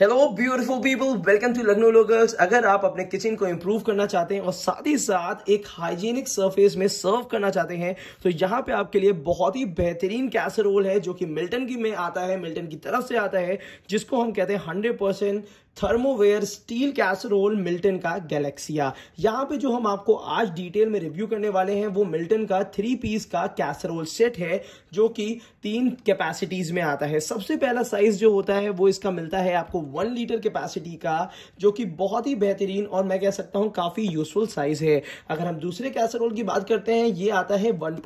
hello beautiful people welcome to Lucknow lockers अगर आप अपने किचन को इम्प्रूव करना चाहते हैं और साथ ही साथ एक हाइजीनिक सरफेस में सर्व करना चाहते हैं तो यहाँ पे आपके लिए बहुत ही बेहतरीन कैसरोल है जो कि मिल्टन की में आता है मिल्टन की तरफ से आता है जिसको हम कहते हैं hundred percent thermoware steel casserole Milton का गैलेक्सिया यहाँ पे जो हम आपको आज डिटेल में रिव्यू करने वाले हैं वो मिल्टन का थ्री पीस का कैसरोल सेट है जो कि तीन कैपेसिटीज में आता है सबसे पहला साइज जो होता है वो इसका मिलता है आपको वन लीटर कैपेसिटी का जो कि बहुत ही बेहतरीन और मैं कह सकता हूँ काफी यूजफुल साइज है अगर हम दूसरे कैसरोल की बात करते हैं ये आता है वन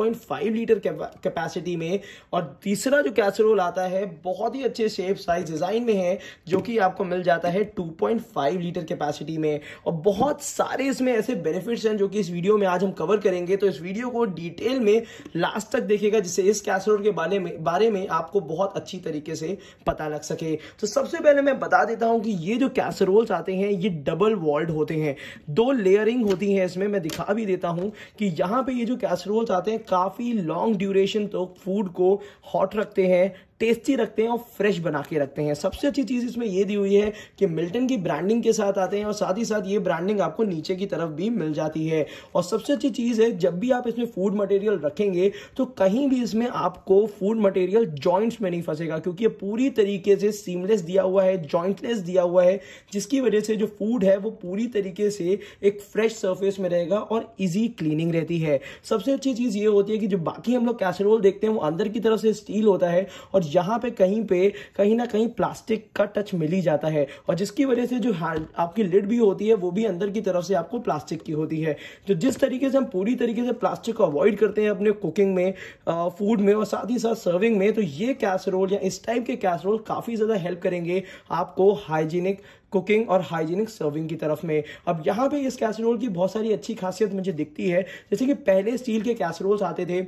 लीटर कैपेसिटी में और तीसरा जो कैसरोल आता है बहुत ही अच्छे शेप साइज डिजाइन में है जो कि आपको मिल जाता है है 2.5 लीटर कैपेसिटी में और बहुत सारे इसमें ऐसे बेनिफिट्स हैं जो कि इस वीडियो में आज हम कवर करेंगे तो इस वीडियो को डिटेल में लास्ट तक देखेगा जिससे इस कैसरोल के बारे में बारे में आपको बहुत अच्छी तरीके से पता लग सके तो सबसे पहले मैं बता देता हूँ कि ये जो कैसरोल्स आते हैं ये डबल वॉल्ड होते हैं दो लेयरिंग होती है इसमें मैं दिखा भी देता हूँ कि यहाँ पर ये जो कैसरोल्स आते हैं काफ़ी लॉन्ग ड्यूरेशन तक तो फूड को हॉट रखते हैं टेस्टी रखते हैं और फ्रेश बना के रखते हैं सबसे अच्छी चीज़ इसमें यह दी हुई है कि मिल्टन की ब्रांडिंग के साथ आते हैं और साथ ही साथ ये ब्रांडिंग आपको नीचे की तरफ भी मिल जाती है और सबसे अच्छी चीज़ है जब भी आप इसमें फूड मटेरियल रखेंगे तो कहीं भी इसमें आपको फूड मटेरियल ज्वाइंट्स में नहीं फंसेगा क्योंकि ये पूरी तरीके से सीमलेस दिया हुआ है ज्वाइंटलेस दिया हुआ है जिसकी वजह से जो फूड है वो पूरी तरीके से एक फ्रेश सर्फेस में रहेगा और इजी क्लीनिंग रहती है सबसे अच्छी चीज़ ये होती है कि जो बाकी हम लोग कैसेरोल देखते हैं वो अंदर की तरफ से स्टील होता है और यहाँ पे कहीं पे कहीं ना कहीं प्लास्टिक का टच मिल ही जाता है और जिसकी वजह से जो आपकी लिड भी होती है वो भी अंदर की तरफ से आपको प्लास्टिक की होती है जो जिस तरीके से हम पूरी तरीके से प्लास्टिक को अवॉइड करते हैं अपने कुकिंग में फूड में और साथ ही साथ सर्विंग में तो ये कैसरोल या इस टाइप के कैसरोल काफ़ी ज़्यादा हेल्प करेंगे आपको हाइजीनिक कुकिंग और हाइजीनिक सर्विंग की तरफ में अब यहाँ पे इस कैसरोल की बहुत सारी अच्छी खासियत मुझे दिखती है जैसे कि पहले स्टील के कैसरोल्स आते थे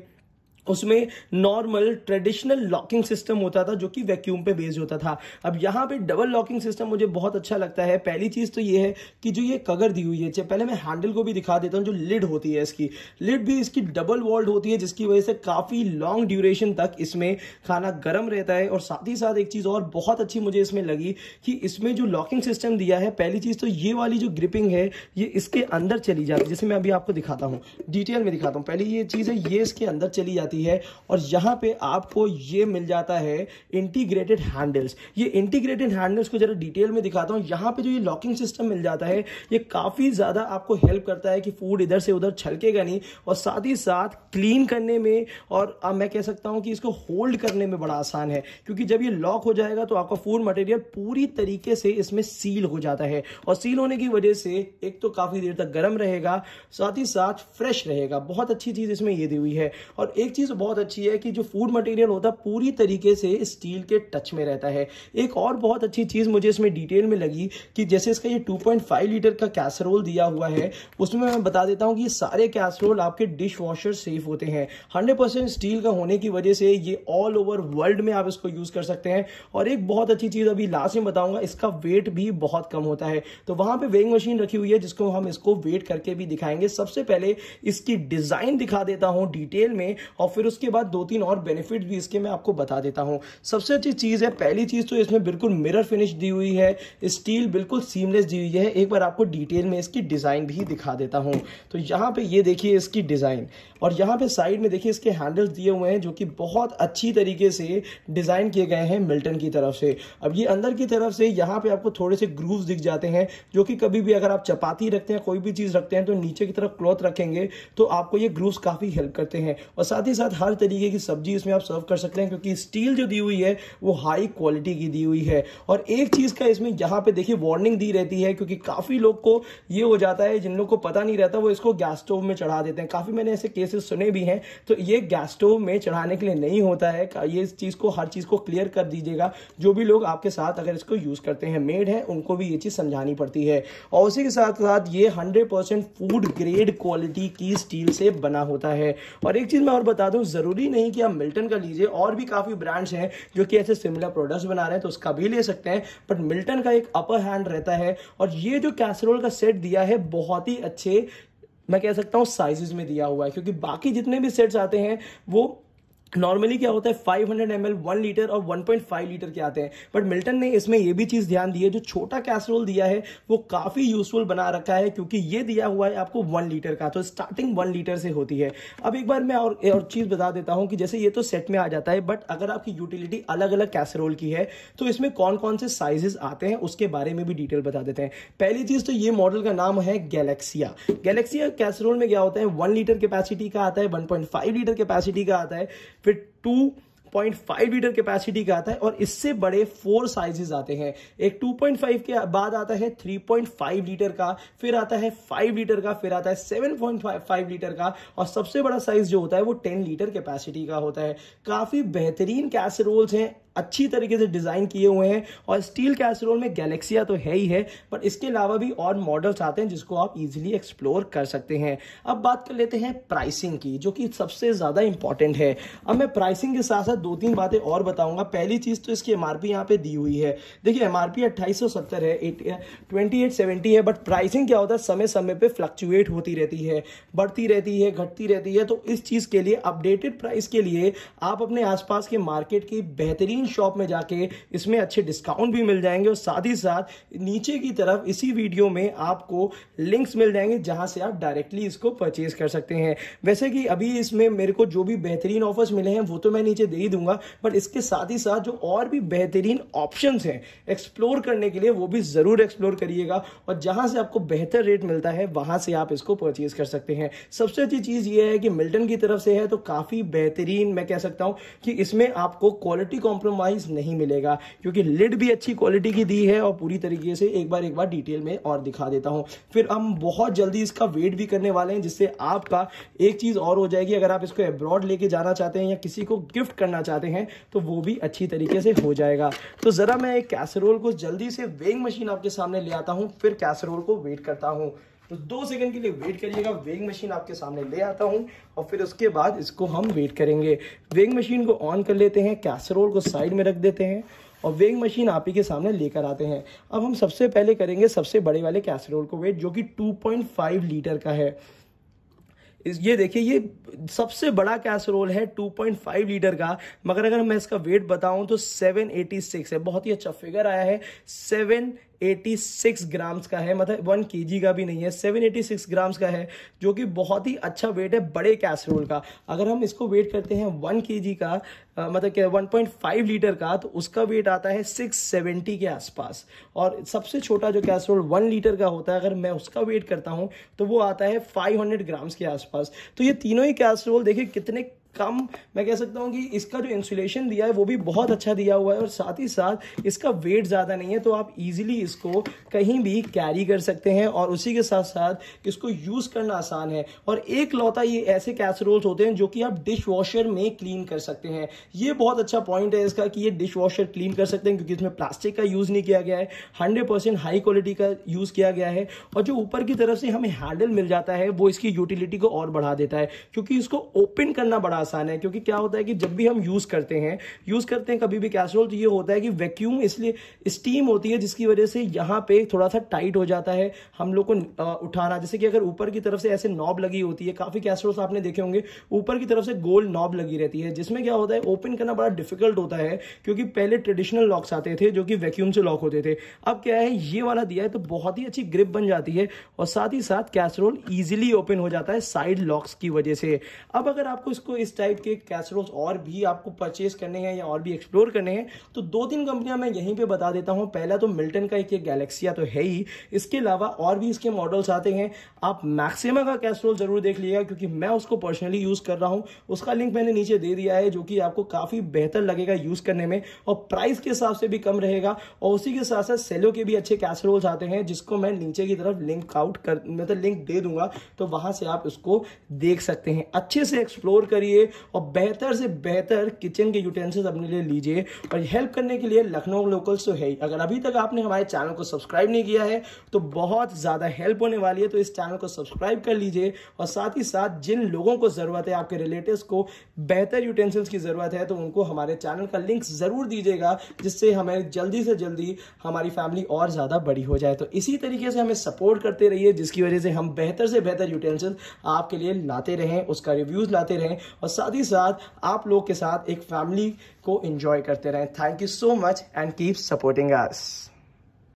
उसमें नॉर्मल ट्रेडिशनल लॉकिंग सिस्टम होता था जो कि वैक्यूम पे बेस्ड होता था अब यहाँ पे डबल लॉकिंग सिस्टम मुझे बहुत अच्छा लगता है पहली चीज़ तो ये है कि जो ये कगर दी हुई है पहले मैं हैंडल को भी दिखा देता हूँ जो लिड होती है इसकी लिड भी इसकी डबल वॉल्ड होती है जिसकी वजह से काफ़ी लॉन्ग ड्यूरेशन तक इसमें खाना गर्म रहता है और साथ ही साथ एक चीज़ और बहुत अच्छी मुझे इसमें लगी कि इसमें जो लॉकिंग सिस्टम दिया है पहली चीज़ तो ये वाली जो ग्रिपिंग है ये इसके अंदर चली जाती है जैसे मैं अभी आपको दिखाता हूँ डिटेल में दिखाता हूँ पहली ये चीज़ है ये इसके अंदर चली जाती जाती है और यहाँ पे आपको ये मिल जाता है इंटीग्रेटेड हैंडल्स ये इंटीग्रेटेड हैंडल्स को जरा डिटेल में दिखाता हूँ यहाँ पे जो ये लॉकिंग सिस्टम मिल जाता है ये काफ़ी ज़्यादा आपको हेल्प करता है कि फूड इधर से उधर छलकेगा नहीं और साथ ही साथ क्लीन करने में और अब मैं कह सकता हूँ कि इसको होल्ड करने में बड़ा आसान है क्योंकि जब ये लॉक हो जाएगा तो आपका फूड मटेरियल पूरी तरीके से इसमें सील हो जाता है और सील होने की वजह से एक तो काफ़ी देर तक गर्म रहेगा साथ ही साथ फ्रेश रहेगा बहुत अच्छी चीज़ इसमें ये दी हुई है और एक चीज़ चीज़ बहुत अच्छी है कि जो फूड मटेरियल होता है पूरी तरीके से स्टील के टच में रहता है एक और बहुत अच्छी चीज़ मुझे इसमें डिटेल में लगी कि जैसे इसका ये 2.5 लीटर का कैसरोल दिया हुआ है उसमें मैं बता देता हूं कि ये सारे कैसरोल आपके डिश वॉशर सेफ होते हैं हंड्रेड स्टील का होने की वजह से ये ऑल ओवर वर्ल्ड में आप इसको यूज़ कर सकते हैं और एक बहुत अच्छी चीज़ अभी लास्ट में बताऊंगा इसका वेट भी बहुत कम होता है तो वहां पर वेइंग मशीन रखी हुई है जिसको हम इसको वेट करके भी दिखाएंगे सबसे पहले इसकी डिज़ाइन दिखा देता हूं डिटेल में और फिर उसके बाद दो तीन और बेनिफिट भी इसके मैं आपको बता देता हूँ सबसे अच्छी चीज़ है पहली चीज़ तो इसमें बिल्कुल मिरर फिनिश दी हुई है स्टील बिल्कुल सीमलेस दी हुई है एक बार आपको डिटेल में इसकी डिज़ाइन भी दिखा देता हूँ तो यहाँ पर ये देखिए इसकी डिज़ाइन और यहाँ पर साइड में देखिए इसके हैंडल्स दिए हुए हैं जो कि बहुत अच्छी तरीके से डिज़ाइन किए गए हैं मिल्टन की तरफ से अब ये अंदर की तरफ से यहाँ पे आपको थोड़े से ग्रूव दिख जाते हैं जो कि कभी भी अगर आप चपाती रखते हैं कोई भी चीज़ रखते हैं तो नीचे की तरफ क्लॉथ रखेंगे तो आपको ये ग्रूव्स काफ़ी हेल्प करते हैं और साथ ही साथ हर तरीके की सब्जी इसमें आप सर्व कर सकते हैं क्योंकि स्टील जो दी हुई है वो हाई क्वालिटी की दी हुई है और एक चीज़ का इसमें यहाँ पे देखिए वार्निंग दी रहती है क्योंकि काफ़ी लोग को ये हो जाता है जिन लोग को पता नहीं रहता वो इसको गैस स्टोव में चढ़ा देते हैं काफ़ी मैंने ऐसे केसेस सुने भी हैं तो ये गैस स्टोव में चढ़ाने के लिए नहीं होता है ये इस चीज़ को हर चीज़ को क्लियर कर दीजिएगा जो भी लोग आपके साथ अगर इसको यूज़ करते हैं मेड है उनको भी ये चीज़ समझानी पड़ती है और उसी के साथ साथ ये हंड्रेड फूड ग्रेड क्वालिटी की स्टील से बना होता है और एक चीज़ मैं और बता बता दूं ज़रूरी नहीं कि आप मिल्टन का लीजिए और भी काफ़ी ब्रांड्स हैं जो कि ऐसे सिमिलर प्रोडक्ट्स बना रहे हैं तो उसका भी ले सकते हैं बट मिल्टन का एक अपर हैंड रहता है और ये जो कैसरोल का सेट दिया है बहुत ही अच्छे मैं कह सकता हूँ साइजेस में दिया हुआ है क्योंकि बाकी जितने भी सेट्स आते हैं वो नॉर्मली क्या होता है 500 हंड्रेड एम एल वन लीटर और 1.5 लीटर के आते हैं बट मिल्टन ने इसमें यह भी चीज़ ध्यान दी है जो छोटा कैसरोल दिया है वो काफ़ी यूजफुल बना रखा है क्योंकि ये दिया हुआ है आपको वन लीटर का तो स्टार्टिंग वन लीटर से होती है अब एक बार मैं और और चीज़ बता देता हूँ कि जैसे ये तो सेट में आ जाता है बट अगर आपकी यूटिलिटी अलग अलग कैसरोल की है तो इसमें कौन कौन से साइजेस आते हैं उसके बारे में भी डिटेल बता देते हैं पहली चीज़ तो ये मॉडल का नाम है गैलेक्सिया गैलेक्सिया कैसरोल में क्या होता है वन लीटर कैपेसिटी का आता है वन लीटर कैपेसिटी का आता है फिर टू 2.5 लीटर कैपेसिटी का आता है और इससे बड़े फोर साइजेस आते हैं एक 2.5 के बाद आता है 3.5 लीटर का फिर आता है 5 लीटर का फिर आता है 7.5 लीटर का और सबसे बड़ा साइज जो होता है वो 10 लीटर कैपेसिटी का होता है काफी बेहतरीन कैसरोल्स हैं अच्छी तरीके से डिज़ाइन किए हुए हैं और स्टील कैसरोल में गैलेक्सिया तो है ही है पर इसके अलावा भी और मॉडल्स आते हैं जिसको आप इजीली एक्सप्लोर कर सकते हैं अब बात कर लेते हैं प्राइसिंग की जो कि सबसे ज़्यादा इंपॉर्टेंट है अब मैं प्राइसिंग के साथ साथ दो तीन बातें और बताऊंगा पहली चीज़ तो इसकी एम आर पी यहाँ पे दी हुई है देखिए एम आर पी अट्ठाईस सौ सत्तर है ट्वेंटी एट सेवेंटी है बट प्राइसिंग क्या होता है समय समय पर फ्लक्चुएट होती रहती है बढ़ती रहती है घटती रहती है तो इस चीज़ के लिए अपडेटेड प्राइस के लिए आप अपने आसपास के मार्केट की बेहतरीन इन शॉप में जाके इसमें अच्छे डिस्काउंट भी मिल जाएंगे और साथ ही साथ नीचे की तरफ इसी वीडियो में आपको लिंक्स मिल जाएंगे जहां से आप डायरेक्टली इसको परचेज कर सकते हैं वैसे कि अभी इसमें मेरे को जो भी बेहतरीन ऑफर्स मिले हैं वो तो मैं नीचे दे ही दूंगा बट इसके साथ ही साथ जो और भी बेहतरीन ऑप्शन हैं एक्सप्लोर करने के लिए वो भी ज़रूर एक्सप्लोर करिएगा और जहां से आपको बेहतर रेट मिलता है वहां से आप इसको परचेज कर सकते हैं सबसे अच्छी चीज़ ये है कि मिल्टन की तरफ से है तो काफ़ी बेहतरीन मैं कह सकता हूं कि इसमें आपको क्वालिटी कॉम्प्रोमाइज कॉम्प्रोमाइज़ नहीं मिलेगा क्योंकि लिड भी अच्छी क्वालिटी की दी है और पूरी तरीके से एक बार एक बार डिटेल में और दिखा देता हूँ फिर हम बहुत जल्दी इसका वेट भी करने वाले हैं जिससे आपका एक चीज़ और हो जाएगी अगर आप इसको अब्रॉड लेके जाना चाहते हैं या किसी को गिफ्ट करना चाहते हैं तो वो भी अच्छी तरीके से हो जाएगा तो ज़रा मैं एक कैसरोल को जल्दी से वेइंग मशीन आपके सामने ले आता हूँ फिर कैसरोल को वेट करता हूँ तो दो सेकंड के लिए वेट करिएगा वेइंग मशीन आपके सामने ले आता हूँ और फिर उसके बाद इसको हम वेट करेंगे वेइंग मशीन को ऑन कर लेते हैं कैसरोल को साइड में रख देते हैं और वेइंग मशीन आप ही के सामने लेकर आते हैं अब हम सबसे पहले करेंगे सबसे बड़े वाले कैसरोल को वेट जो कि टू लीटर का है इस ये देखिए ये सबसे बड़ा कैसरोल है 2.5 लीटर का मगर अगर मैं इसका वेट बताऊं तो 786 है बहुत ही अच्छा फिगर आया है सिक्स ग्राम्स का है मतलब वन के का भी नहीं है 786 ग्राम्स का है जो कि बहुत ही अच्छा वेट है बड़े कैसरोल का अगर हम इसको वेट करते हैं वन के का आ, मतलब क्या वन पॉइंट लीटर का तो उसका वेट आता है 670 के आसपास और सबसे छोटा जो कैसरोल वन लीटर का होता है अगर मैं उसका वेट करता हूँ तो वो आता है 500 ग्राम्स के आसपास तो ये तीनों ही कैसरोल देखिए कितने कम मैं कह सकता हूँ कि इसका जो इंसुलेशन दिया है वो भी बहुत अच्छा दिया हुआ है और साथ ही साथ इसका वेट ज़्यादा नहीं है तो आप इजीली इसको कहीं भी कैरी कर सकते हैं और उसी के साथ साथ इसको यूज़ करना आसान है और एक लौता ये ऐसे कैसरोल्स होते हैं जो कि आप डिश वॉशर में क्लीन कर सकते हैं ये बहुत अच्छा पॉइंट है इसका कि ये डिश वॉशर क्लीन कर सकते हैं क्योंकि इसमें प्लास्टिक का यूज़ नहीं किया गया है हंड्रेड परसेंट हाई क्वालिटी का यूज़ किया गया है और जो ऊपर की तरफ से हमें हैंडल मिल जाता है वो इसकी यूटिलिटी को और बढ़ा देता है क्योंकि इसको ओपन करना बढ़ा आसान है क्योंकि क्या होता है कि जब भी हम यूज़ करते हैं यूज़ करते हैं कभी भी कैसरोल तो ये होता है कि वैक्यूम इसलिए स्टीम होती है जिसकी वजह से यहाँ पे थोड़ा सा टाइट हो जाता है हम लोग को उठाना जैसे कि अगर ऊपर की तरफ से ऐसे नॉब लगी होती है काफ़ी कैसरोल्स आपने देखे होंगे ऊपर की तरफ से गोल नॉब लगी रहती है जिसमें क्या होता है ओपन करना बड़ा डिफिकल्ट होता है क्योंकि पहले ट्रेडिशनल लॉक्स आते थे जो कि वैक्यूम से लॉक होते थे अब क्या है ये वाला दिया है तो बहुत ही अच्छी ग्रिप बन जाती है और साथ ही साथ कैसरोल ईजिली ओपन हो जाता है साइड लॉक्स की वजह से अब अगर आपको इसको इस टाइप के कैसरोल्स और भी आपको परचेज करने हैं या और भी एक्सप्लोर करने हैं तो दो तीन कंपनियां मैं यहीं पे बता देता हूं पहला तो मिल्टन का एक ये गैलेक्सिया तो है ही इसके अलावा और भी इसके मॉडल्स आते हैं आप मैक्सिमा का कैसरोल जरूर देख लीजिएगा क्योंकि मैं उसको पर्सनली यूज़ कर रहा हूँ उसका लिंक मैंने नीचे दे दिया है जो कि आपको काफ़ी बेहतर लगेगा यूज़ करने में और प्राइस के हिसाब से भी कम रहेगा और उसी के साथ साथ सेलो के भी अच्छे कैसरोल्स आते हैं जिसको मैं नीचे की तरफ लिंक आउट कर मतलब लिंक दे दूंगा तो वहां से आप उसको देख सकते हैं अच्छे से एक्सप्लोर करिए लीजिए और बेहतर से बेहतर किचन के यूटेंसिल्स अपने लिए लीजिए और हेल्प करने के लिए लखनऊ लोकल्स तो है ही अगर अभी तक आपने हमारे चैनल को सब्सक्राइब नहीं किया है तो बहुत ज़्यादा हेल्प होने वाली है तो इस चैनल को सब्सक्राइब कर लीजिए और साथ ही साथ जिन लोगों को ज़रूरत है आपके रिलेटिव को बेहतर यूटेंसिल्स की ज़रूरत है तो उनको हमारे चैनल का लिंक ज़रूर दीजिएगा जिससे हमें जल्दी से जल्दी हमारी फैमिली और ज़्यादा बड़ी हो जाए तो इसी तरीके से हमें सपोर्ट करते रहिए जिसकी वजह से हम बेहतर से बेहतर यूटेंसिल्स आपके लिए लाते रहें उसका रिव्यूज़ लाते रहें और साथ ही साथ आप लोग के साथ एक फैमिली को इंजॉय करते रहें thank you so much and keep supporting us